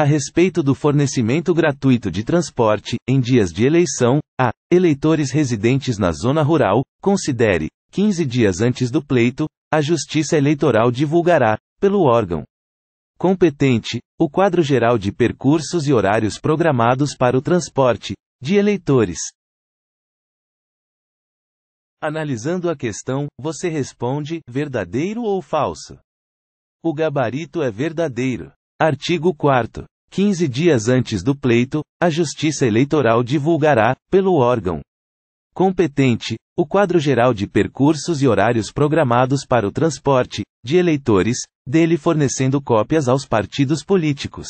A respeito do fornecimento gratuito de transporte, em dias de eleição, a eleitores residentes na zona rural, considere, 15 dias antes do pleito, a Justiça Eleitoral divulgará, pelo órgão competente, o quadro geral de percursos e horários programados para o transporte de eleitores. Analisando a questão, você responde: verdadeiro ou falso? O gabarito é verdadeiro. Artigo 4. 15 dias antes do pleito, a Justiça Eleitoral divulgará, pelo órgão competente, o quadro geral de percursos e horários programados para o transporte de eleitores, dele fornecendo cópias aos partidos políticos.